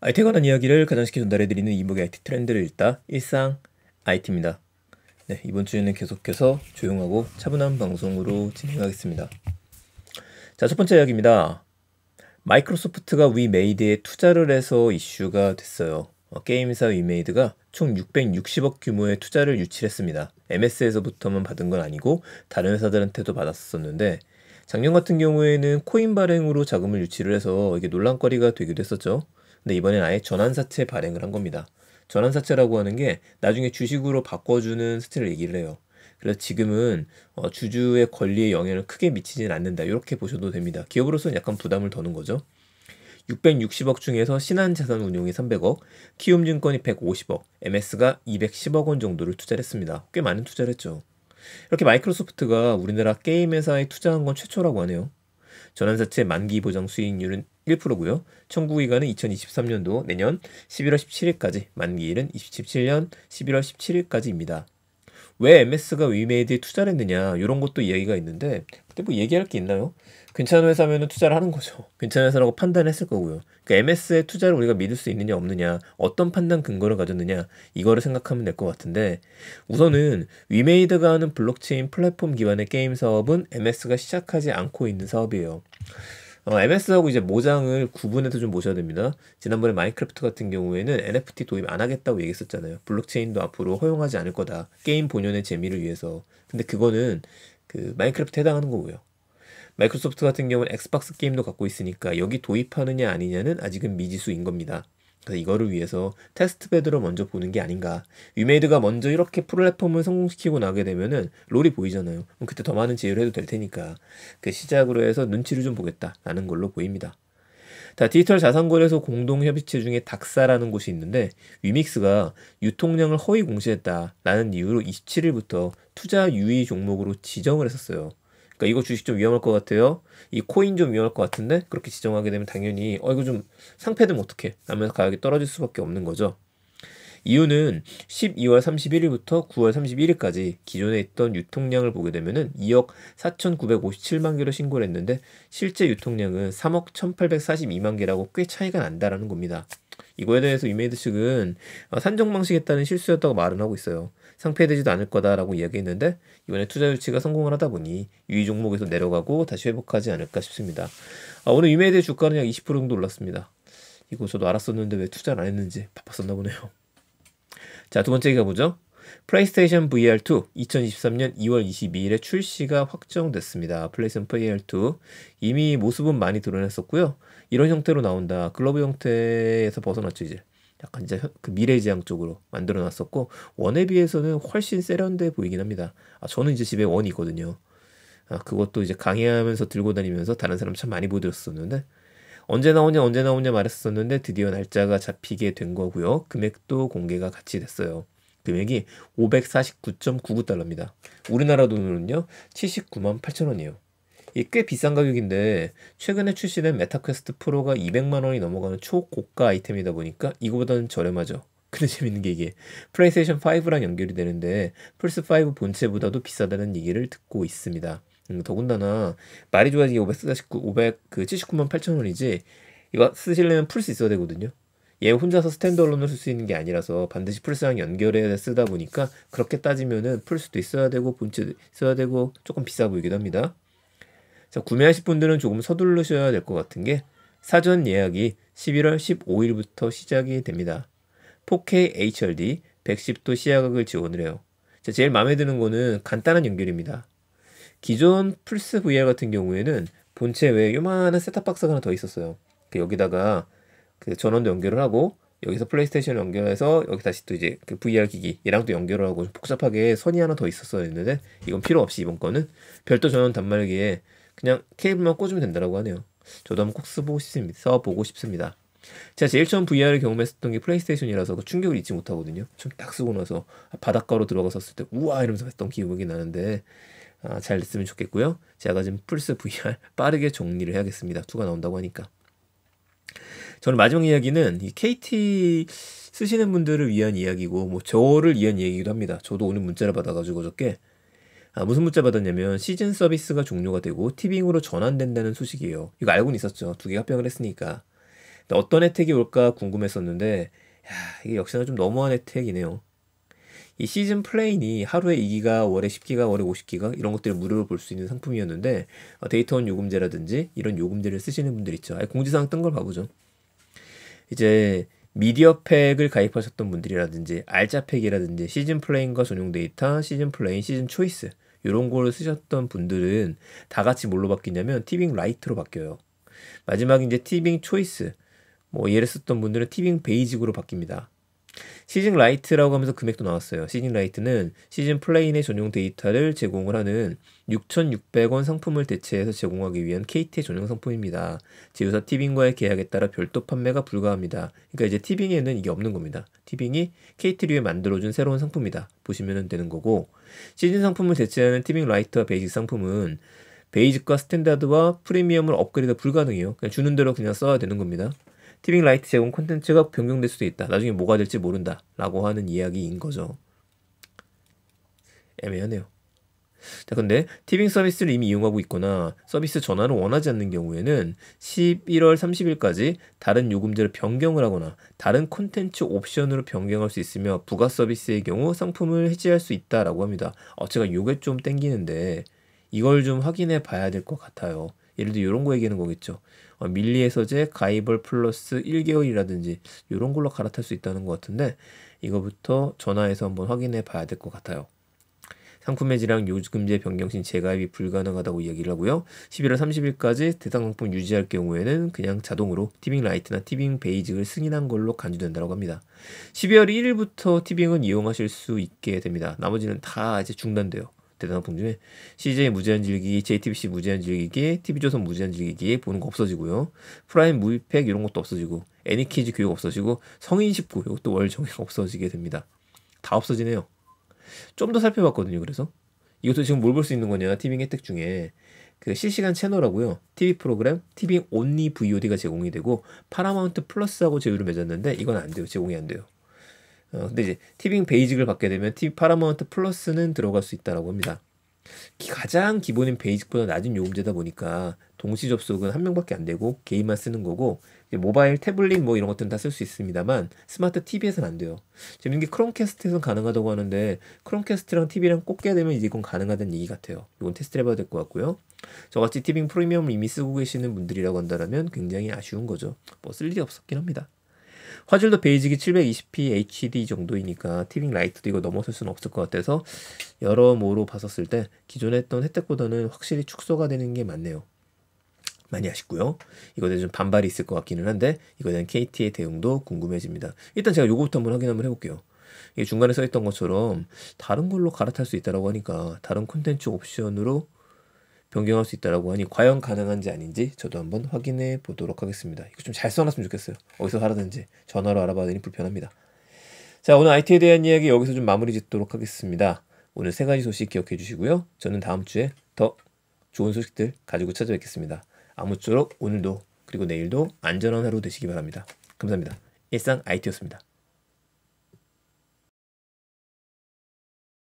아이티에 관 이야기를 가장쉽게 전달해드리는 이목의 IT 트렌드를 읽다 일상 IT입니다. 네, 이번 주에는 계속해서 조용하고 차분한 방송으로 진행하겠습니다. 자, 첫 번째 이야기입니다. 마이크로소프트가 위메이드에 투자를 해서 이슈가 됐어요. 어, 게임사 위메이드가 총 660억 규모의 투자를 유치했습니다. MS에서부터만 받은 건 아니고 다른 회사들한테도 받았었는데 작년 같은 경우에는 코인 발행으로 자금을 유치를 해서 이게 논란거리가 되기도 했었죠. 근데 이번엔 아예 전환사채 발행을 한 겁니다. 전환사채라고 하는 게 나중에 주식으로 바꿔주는 스틸을 얘기를 해요. 그래서 지금은 어, 주주의 권리에 영향을 크게 미치진 않는다. 이렇게 보셔도 됩니다. 기업으로서는 약간 부담을 더는 거죠. 660억 중에서 신한자산운용이 300억, 키움증권이 150억, MS가 210억 원 정도를 투자 했습니다. 꽤 많은 투자를 했죠. 이렇게 마이크로소프트가 우리나라 게임 회사에 투자한 건 최초라고 하네요. 전환사채 만기 보장 수익률은 1%고요. 청구 기간은 2023년도 내년 11월 17일까지, 만기일은 2017년 11월 17일까지입니다. 왜 MS가 위메이드에 투자를 했느냐 이런 것도 이야기가 있는데 그때 뭐 얘기할 게 있나요? 괜찮은 회사면 투자를 하는 거죠. 괜찮은 회사라고 판단했을 거고요. 그 그러니까 MS의 투자를 우리가 믿을 수 있느냐 없느냐 어떤 판단 근거를 가졌느냐 이거를 생각하면 될 것 같은데 우선은 위메이드가 하는 블록체인 플랫폼 기반의 게임 사업은 MS가 시작하지 않고 있는 사업이에요. 어, MS하고 이제 모장을 구분해서 좀 보셔야 됩니다. 지난번에 마인크래프트 같은 경우에는 NFT 도입 안 하겠다고 얘기했었잖아요. 블록체인도 앞으로 허용하지 않을 거다. 게임 본연의 재미를 위해서. 근데 그거는 그 마인크래프트 에 해당하는 거고요. 마이크로소프트 같은 경우는 엑스박스 게임도 갖고 있으니까 여기 도입하느냐 아니냐는 아직은 미지수인 겁니다. 그러니까 이거를 위해서 테스트베드로 먼저 보는 게 아닌가. 위메이드가 먼저 이렇게 플랫폼을 성공시키고 나게 되면은 롤이 보이잖아요. 그럼 그때 더 많은 지혜를 해도 될 테니까 그 시작으로 해서 눈치를 좀 보겠다라는 걸로 보입니다. 자, 디지털 자산거래소 공동협의체 중에 닥사라는 곳이 있는데 위믹스가 유통량을 허위 공시했다라는 이유로 27일부터 투자 유의 종목으로 지정을 했었어요. 그러니까 이거 주식 좀 위험할 것 같아요. 이 코인 좀 위험할 것 같은데 그렇게 지정하게 되면 당연히 어 이거 좀 상패되면 어떡해 하면서 가격이 떨어질 수밖에 없는 거죠. 이유는 12월 31일부터 9월 31일까지 기존에 있던 유통량을 보게 되면은 2억 4,957만 개로 신고를 했는데 실제 유통량은 3억 1,842만 개라고 꽤 차이가 난다라는 겁니다. 이거에 대해서 이메이드 측은 어, 산정 방식에 따른 실수였다고 말은 하고 있어요. 상폐되지도 않을 거다라고 이야기했는데 이번에 투자 유치가 성공을 하다 보니 유의 종목에서 내려가고 다시 회복하지 않을까 싶습니다. 아, 오늘 유메이드 주가는 약 20% 정도 올랐습니다. 이거 저도 알았었는데 왜 투자를 안 했는지 바빴었나 보네요. 자, 두 번째 가 뭐죠? 플레이스테이션 VR2 2023년 2월 22일에 출시가 확정됐습니다. 플레이스테이션 VR2 이미 모습은 많이 드러냈었고요. 이런 형태로 나온다. 글러브 형태에서 벗어났죠 이제. 약간 이제 그 미래지향 쪽으로 만들어 놨었고 원에 비해서는 훨씬 세련돼 보이긴 합니다. 아, 저는 이제 집에 원이 있거든요. 아, 그것도 이제 강의하면서 들고 다니면서 다른 사람 참 많이 보드렸었는데 언제 나오냐 언제 나오냐 말했었는데 드디어 날짜가 잡히게 된 거고요. 금액도 공개가 같이 됐어요. 금액이 549.99달러입니다. 우리나라 돈으로는요. 79만 8천 원이에요. 꽤 비싼 가격인데 최근에 출시된 메타퀘스트 프로가 200만 원이 넘어가는 초고가 아이템이다 보니까 이거보다는 저렴하죠. 근데 재밌는 게 이게 플레이스테이션 5랑 연결이 되는데 플스 5 본체보다도 비싸다는 얘기를 듣고 있습니다. 음, 더군다나 말이 좋아지게 549, 500, 그 79만 8천 원이지 이거 쓰시려면 플스 있어야 되거든요. 얘 혼자서 스탠드얼론을 쓸수 있는 게 아니라서 반드시 플스랑 연결해야 쓰다 보니까 그렇게 따지면은 플스도 있어야 되고 본체 도있어야 되고 조금 비싸 보이기도 합니다. 자, 구매하실 분들은 조금 서둘르셔야 될 것 같은 게 사전 예약이 11월 15일부터 시작이 됩니다. 4K HRD 110도 시야각을 지원을 해요. 제일 마음에 드는 거는 간단한 연결입니다. 기존 플스 VR 같은 경우에는 본체 외에 요만한 셋탑박스가 하나 더 있었어요. 그 여기다가 그 전원도 연결을 하고 여기서 플레이스테이션을 연결해서 여기 다시 또 이제 그 VR 기기랑 또 연결을 하고 복잡하게 선이 하나 더 있었어야 했는데 이건 필요 없이 이번 거는 별도 전원 단말기에 그냥 케이블만 꽂으면 된다라고 하네요. 저도 한번 꼭 써보고 싶습니다. 써보고 싶습니다. 제가 제일 처음 VR을 경험했었던 게 플레이스테이션이라서 그 충격을 잊지 못하거든요. 좀 딱 쓰고 나서 아, 바닷가로 들어가서 을때 우와 이러면서 했던 기억이 나는데 아, 잘 됐으면 좋겠고요. 제가 지금 플스 VR 빠르게 정리를 해야겠습니다. 투가 나온다고 하니까. 저는 마지막 이야기는 이 KT 쓰시는 분들을 위한 이야기고 뭐 저를 위한 이야기기도 합니다. 저도 오늘 문자를 받아가지고 저께 아, 무슨 문자 받았냐면 시즌 서비스가 종료가 되고 티빙으로 전환된다는 소식이에요. 이거 알고는 있었죠. 두 개 합병을 했으니까. 어떤 혜택이 올까 궁금했었는데 야, 이게 역시나 좀 너무한 혜택이네요. 이 시즌 플레인이 하루에 2기가, 월에 10기가, 월에 50기가 이런 것들을 무료로 볼 수 있는 상품이었는데 어, 데이터원 요금제라든지 이런 요금제를 쓰시는 분들 있죠. 아 공지사항 뜬 걸 봐보죠. 이제 미디어 팩을 가입하셨던 분들이라든지 알짜 팩이라든지 시즌 플레인과 전용 데이터, 시즌 플레인, 시즌 초이스 이런 걸 쓰셨던 분들은 다 같이 뭘로 바뀌냐면 티빙 라이트로 바뀌어요. 마지막 이제 티빙 초이스 뭐예를 썼던 분들은 티빙 베이직으로 바뀝니다. 시즌 라이트라고 하면서 금액도 나왔어요. 시즌 라이트는 시즌 플레인의 전용 데이터를 제공을 하는 6,600원 상품을 대체해서 제공하기 위한 KT의 전용 상품입니다. 제휴사 티빙과의 계약에 따라 별도 판매가 불가합니다. 그러니까 이제 티빙에는 이게 없는 겁니다. 티빙이 KT류에 만들어준 새로운 상품이다. 보시면 되는 거고 시즌 상품을 대체하는 티빙 라이트와 베이직 상품은 베이직과 스탠다드와 프리미엄을 업그레이드 불가능해요. 그냥 주는 대로 그냥 써야 되는 겁니다. 티빙 라이트 제공 콘텐츠가 변경될 수도 있다. 나중에 뭐가 될지 모른다. 라고 하는 이야기인 거죠. 애매하네요. 자, 근데 티빙 서비스를 이미 이용하고 있거나 서비스 전환을 원하지 않는 경우에는 11월 30일까지 다른 요금제를 변경을 하거나 다른 콘텐츠 옵션으로 변경할 수 있으며 부가 서비스의 경우 상품을 해지할 수 있다라고 합니다. 어, 제가 요게 좀 땡기는데 이걸 좀 확인해 봐야 될 것 같아요. 예를 들어 이런 거 얘기하는 거겠죠. 어, 밀리에 서재 가이벌 플러스 1개월이라든지 이런 걸로 갈아탈 수 있다는 것 같은데 이거부터 전화해서 한번 확인해 봐야 될 것 같아요. 상품의질랑 요금제 변경신 재가입이 불가능하다고 이야기를 하고요. 11월 30일까지 대상 상품 유지할 경우에는 그냥 자동으로 티빙 라이트나 티빙 베이직을 승인한 걸로 간주된다고 합니다. 12월 1일부터 티빙은 이용하실 수 있게 됩니다. 나머지는 다 이제 중단돼요. 대단한 품 중에 CJ 무제한 즐기기 JTBC 무제한 즐기기 TV조선 무제한 즐기기 보는 거 없어지고요. 프라임 무이팩 이런 것도 없어지고 애니키즈 교육 없어지고 성인 식구 이것도 월 정액 없어지게 됩니다. 다 없어지네요. 좀 더 살펴봤거든요. 그래서 이것도 지금 뭘 볼 수 있는 거냐 티빙 혜택 중에 그 실시간 채널하고요. TV 프로그램 TV 온리 VOD가 제공이 되고 파라마운트 플러스하고 제휴를 맺었는데 이건 안 돼요. 제공이 안 돼요. 어, 근데 이제 티빙 베이직을 받게 되면 티 파라마운트 플러스는 들어갈 수 있다라고 합니다. 가장 기본인 베이직보다 낮은 요금제다 보니까 동시 접속은 한 명밖에 안 되고 개인만 쓰는 거고 모바일, 태블릿 뭐 이런 것들은 다 쓸 수 있습니다만 스마트 TV에서는 안 돼요. 재밌는 게 크롬캐스트에서는 가능하다고 하는데 크롬캐스트랑 TV랑 꽂게 되면 이제 이건 가능하다는 얘기 같아요. 이건 테스트를 해봐야 될 것 같고요. 저같이 티빙 프리미엄을 이미 쓰고 계시는 분들이라고 한다면 굉장히 아쉬운 거죠. 뭐 쓸 일이 없었긴 합니다. 화질도 베이직이 720p HD 정도이니까 티빙 라이트도 이거 넘어설 수는 없을 것 같아서 여러모로 봤었을 때 기존에 했던 혜택보다는 확실히 축소가 되는 게 맞네요. 많이 아쉽고요. 이거에 대해좀 반발이 있을 것 같기는 한데 이거에 대한 KT의 대응도 궁금해집니다. 일단 제가 요거부터 한번 확인 한번 해볼게요. 이게 중간에 써있던 것처럼 다른 걸로 갈아탈 수 있다라고 하니까 다른 콘텐츠 옵션으로 변경할 수 있다라고 하니 과연 가능한지 아닌지 저도 한번 확인해 보도록 하겠습니다. 이거 좀 잘 써놨으면 좋겠어요. 어디서 하라든지 전화로 알아봐야되니 불편합니다. 자 오늘 IT에 대한 이야기 여기서 좀 마무리 짓도록 하겠습니다. 오늘 세 가지 소식 기억해 주시고요. 저는 다음 주에 더 좋은 소식들 가지고 찾아뵙겠습니다. 아무쪼록 오늘도 그리고 내일도 안전한 하루 되시기 바랍니다. 감사합니다. 일상 IT였습니다.